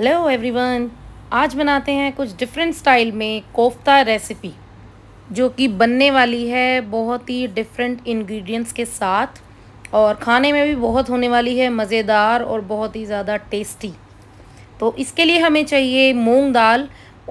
hello everyone आज बनाते हैं कुछ डिफरेंट स्टाइल में कोफ्ता रेसिपी जो कि बनने वाली है बहुत ही डिफरेंट इंग्रेडिएंट्स के साथ और खाने में भी बहुत होने वाली है मज़ेदार और बहुत ही ज़्यादा टेस्टी तो इसके लिए हमें चाहिए मूंग दाल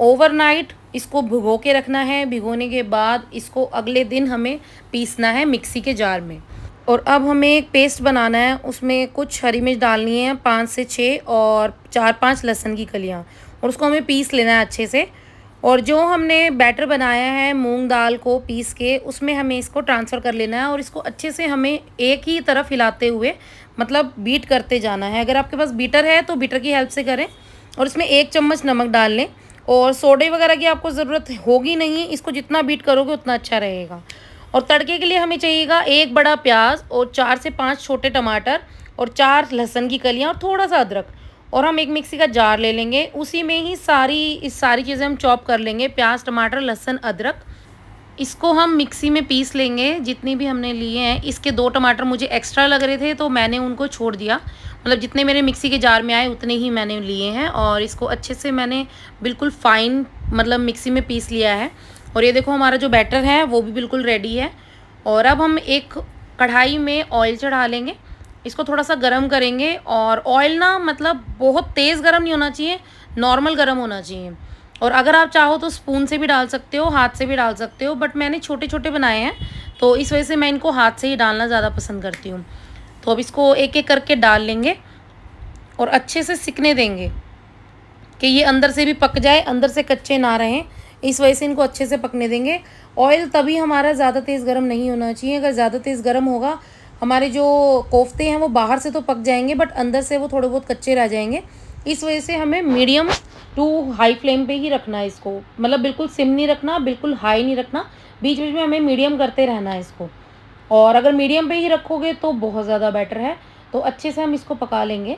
ओवरनाइट इसको भिगो के रखना है भिगोने के बाद इसको अगले दिन हमें पीसना है मिक्सी के जार में और अब हमें एक पेस्ट बनाना है उसमें कुछ हरी मिर्च डालनी है पाँच से छः और चार पाँच लहसुन की कलियाँ और उसको हमें पीस लेना है अच्छे से और जो हमने बैटर बनाया है मूंग दाल को पीस के उसमें हमें इसको ट्रांसफ़र कर लेना है और इसको अच्छे से हमें एक ही तरफ हिलाते हुए मतलब बीट करते जाना है अगर आपके पास बीटर है तो बीटर की हेल्प से करें और इसमें एक चम्मच नमक डाल लें और सोडे वगैरह की आपको ज़रूरत होगी नहीं इसको जितना बीट करोगे उतना अच्छा रहेगा और तड़के के लिए हमें चाहिएगा एक बड़ा प्याज और चार से पाँच छोटे टमाटर और चार लहसुन की कलियाँ और थोड़ा सा अदरक और हम एक मिक्सी का जार ले लेंगे उसी में ही सारी इस सारी चीज़ें हम चॉप कर लेंगे प्याज टमाटर लहसुन अदरक इसको हम मिक्सी में पीस लेंगे जितनी भी हमने लिए हैं इसके दो टमाटर मुझे एक्स्ट्रा लग रहे थे तो मैंने उनको छोड़ दिया मतलब जितने मेरे मिक्सी के जार में आए उतने ही मैंने लिए हैं और इसको अच्छे से मैंने बिल्कुल फ़ाइन मतलब मिक्सी में पीस लिया है और ये देखो हमारा जो बैटर है वो भी बिल्कुल रेडी है और अब हम एक कढ़ाई में ऑयल चढ़ा लेंगे इसको थोड़ा सा गर्म करेंगे और ऑयल ना मतलब बहुत तेज़ गर्म नहीं होना चाहिए नॉर्मल गर्म होना चाहिए और अगर आप चाहो तो स्पून से भी डाल सकते हो हाथ से भी डाल सकते हो बट मैंने छोटे छोटे बनाए हैं तो इस वजह से मैं इनको हाथ से ही डालना ज़्यादा पसंद करती हूँ तो अब इसको एक एक करके डाल लेंगे और अच्छे से सिकने देंगे कि ये अंदर से भी पक जाए अंदर से कच्चे ना रहें इस वजह से इनको अच्छे से पकने देंगे ऑयल तभी हमारा ज़्यादा तेज़ गर्म नहीं होना चाहिए अगर ज़्यादा तेज़ गर्म होगा हमारे जो कोफ्ते हैं वो बाहर से तो पक जाएंगे बट अंदर से वो थोड़े बहुत कच्चे रह जाएंगे इस वजह से हमें मीडियम टू हाई फ्लेम पे ही रखना है इसको मतलब बिल्कुल सिम नहीं रखना बिल्कुल हाई नहीं रखना बीच बीच में हमें मीडियम करते रहना है इसको और अगर मीडियम पे ही रखोगे तो बहुत ज़्यादा बेटर है तो अच्छे से हम इसको पका लेंगे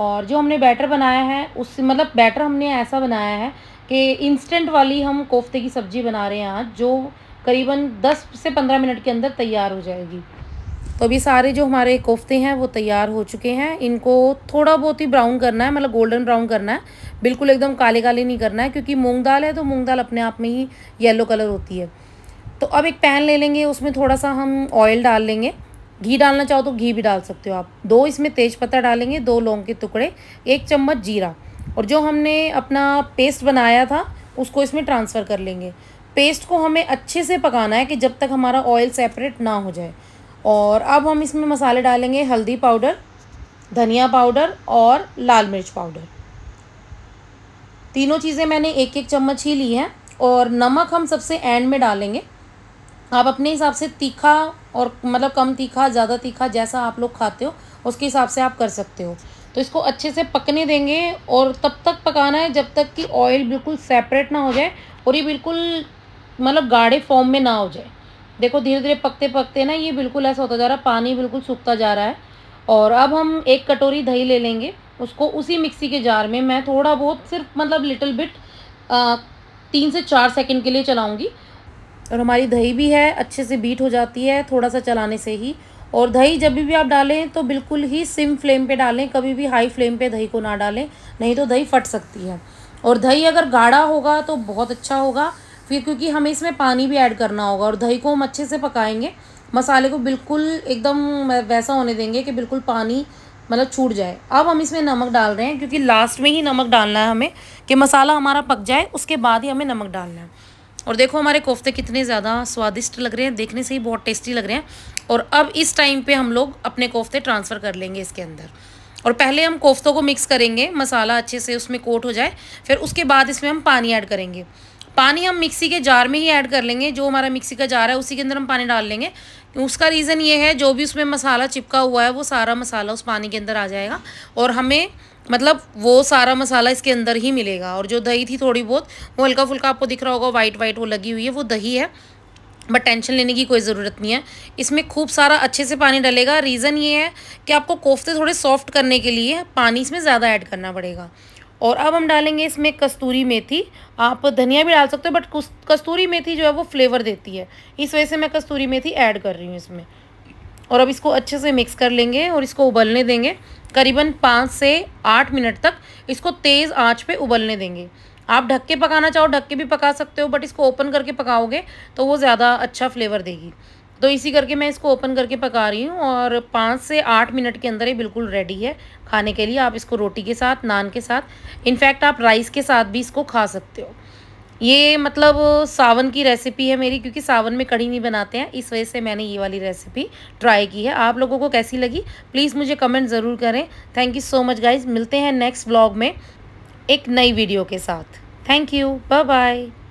और जो हमने बैटर बनाया है उस मतलब बैटर हमने ऐसा बनाया है कि इंस्टेंट वाली हम कोफ्ते की सब्ज़ी बना रहे हैं आज जो करीबन दस से पंद्रह मिनट के अंदर तैयार हो जाएगी तो अभी सारे जो हमारे कोफ्ते हैं वो तैयार हो चुके हैं इनको थोड़ा बहुत ही ब्राउन करना है मतलब गोल्डन ब्राउन करना है बिल्कुल एकदम काले काले नहीं करना है क्योंकि मूंग दाल है तो मूंग दाल अपने आप में ही येलो कलर होती है तो अब एक पैन ले लेंगे उसमें थोड़ा सा हम ऑयल डाल लेंगे घी डालना चाहो तो घी भी डाल सकते हो आप दो इसमें तेज़पत्ता डालेंगे दो लौंग के टुकड़े एक चम्मच जीरा और जो हमने अपना पेस्ट बनाया था उसको इसमें ट्रांसफ़र कर लेंगे पेस्ट को हमें अच्छे से पकाना है कि जब तक हमारा ऑयल सेपरेट ना हो जाए और अब हम इसमें मसाले डालेंगे हल्दी पाउडर धनिया पाउडर और लाल मिर्च पाउडर तीनों चीज़ें मैंने एक एक चम्मच ही ली है और नमक हम सबसे एंड में डालेंगे आप अपने हिसाब से तीखा और मतलब कम तीखा ज़्यादा तीखा जैसा आप लोग खाते हो उसके हिसाब से आप कर सकते हो तो इसको अच्छे से पकने देंगे और तब तक पकाना है जब तक कि ऑयल बिल्कुल सेपरेट ना हो जाए और ये बिल्कुल मतलब गाढ़े फॉर्म में ना हो जाए देखो धीरे धीरे पकते पकते ना ये बिल्कुल ऐसा होता जा रहा है पानी बिल्कुल सूखता जा रहा है और अब हम एक कटोरी दही ले लेंगे उसको उसी मिक्सी के जार में मैं थोड़ा बहुत सिर्फ मतलब लिटिल बिट तीन से चार सेकंड के लिए चलाऊंगी और हमारी दही भी है अच्छे से बीट हो जाती है थोड़ा सा चलाने से ही और दही जब भी आप डालें तो बिल्कुल ही सिम फ्लेम पे डालें कभी भी हाई फ्लेम पे दही को ना डालें नहीं तो दही फट सकती है और दही अगर गाढ़ा होगा तो बहुत अच्छा होगा फिर क्योंकि हमें इसमें पानी भी ऐड करना होगा और दही को हम अच्छे से पकाएंगे मसाले को बिल्कुल एकदम वैसा होने देंगे कि बिल्कुल पानी मतलब छूट जाए अब हम इसमें नमक डाल रहे हैं क्योंकि लास्ट में ही नमक डालना है हमें कि मसाला हमारा पक जाए उसके बाद ही हमें नमक डालना है और देखो हमारे कोफ्ते कितने ज़्यादा स्वादिष्ट लग रहे हैं देखने से ही बहुत टेस्टी लग रहे हैं और अब इस टाइम पे हम लोग अपने कोफ्ते ट्रांसफ़र कर लेंगे इसके अंदर और पहले हम कोफ्तों को मिक्स करेंगे मसाला अच्छे से उसमें कोट हो जाए फिर उसके बाद इसमें हम पानी ऐड करेंगे पानी हम मिक्सी के जार में ही ऐड कर लेंगे जो हमारा मिक्सी का जार है उसी के अंदर हम पानी डाल लेंगे उसका रीज़न ये है जो भी उसमें मसाला चिपका हुआ है वो सारा मसाला उस पानी के अंदर आ जाएगा और हमें मतलब वो सारा मसाला इसके अंदर ही मिलेगा और जो दही थी थोड़ी बहुत वो हल्का फुल्का आपको दिख रहा होगा वाइट वाइट वो लगी हुई है वो दही है बट टेंशन लेने की कोई ज़रूरत नहीं है इसमें खूब सारा अच्छे से पानी डलेगा रीज़न ये है कि आपको कोफ्ते थोड़े सॉफ्ट करने के लिए पानी इसमें ज़्यादा ऐड करना पड़ेगा और अब हम डालेंगे इसमें कस्तूरी मेथी आप धनिया भी डाल सकते हो बट कस्तूरी मेथी जो है वो फ्लेवर देती है इस वजह से मैं कस्तूरी मेथी ऐड कर रही हूँ इसमें और अब इसको अच्छे से मिक्स कर लेंगे और इसको उबलने देंगे करीबन पाँच से आठ मिनट तक इसको तेज़ आँच पर उबलने देंगे आप ढक के पकाना चाहो ढक के भी पका सकते हो बट इसको ओपन करके पकाओगे तो वो ज़्यादा अच्छा फ्लेवर देगी तो इसी करके मैं इसको ओपन करके पका रही हूँ और पाँच से आठ मिनट के अंदर ये बिल्कुल रेडी है खाने के लिए आप इसको रोटी के साथ नान के साथ इनफैक्ट आप राइस के साथ भी इसको खा सकते हो ये मतलब सावन की रेसिपी है मेरी क्योंकि सावन में कड़ी नहीं बनाते हैं इस वजह से मैंने ये वाली रेसिपी ट्राई की है आप लोगों को कैसी लगी प्लीज़ मुझे कमेंट ज़रूर करें thank you so much guys मिलते हैं नेक्स्ट ब्लॉग में एक नई वीडियो के साथ थैंक यू बाय बाय